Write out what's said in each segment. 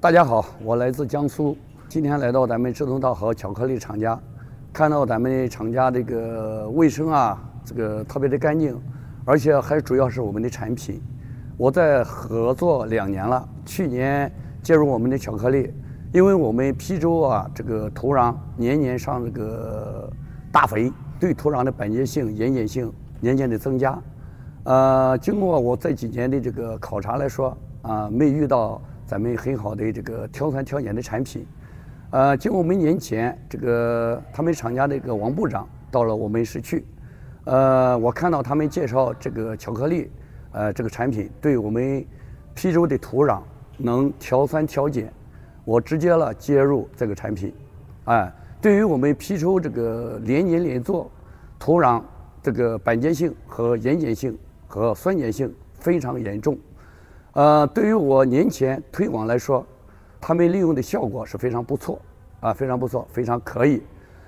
大家好，我来自江苏，今天来到咱们志同道合巧克力厂家，看到咱们厂家这个卫生啊，这个特别的干净，而且还主要是我们的产品，我在合作两年了，去年介入我们的巧克力，因为我们邳州啊，这个土壤年年上这个大肥，对土壤的板结性、盐碱性年年的增加，呃，经过我这几年的这个考察来说啊，没遇到。咱们很好的这个调酸调碱的产品，呃，经过我们年前这个他们厂家的一个王部长到了我们市区，呃，我看到他们介绍这个巧克力，呃，这个产品对我们邳州的土壤能调酸调碱，我直接了接入这个产品，哎，对于我们邳州这个连年连作土壤这个板结性和盐碱性和酸碱性非常严重。呃，对于我年前推广来说，他们利用的效果是非常不错，啊，非常不错，非常可以。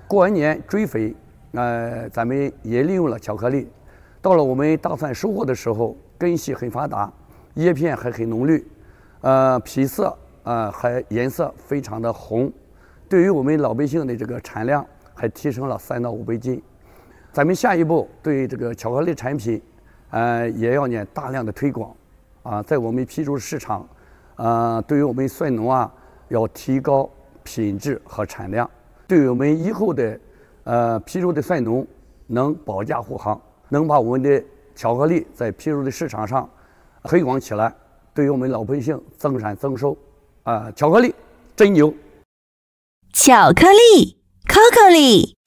过完年追肥，呃，咱们也利用了巧克力。到了我们大蒜收获的时候，根系很发达，叶片还很浓绿，呃，皮色呃还颜色非常的红。对于我们老百姓的这个产量，还提升了三到五倍斤。咱们下一步对这个巧克力产品，呃，也要呢大量的推广。啊，在我们批注市场，呃，对于我们蒜农啊，要提高品质和产量，对我们以后的，呃，批注的蒜农能保驾护航，能把我们的巧克力在批注的市场上推广起来，对于我们老百姓增产增收，啊，巧克力真牛！巧克力，coco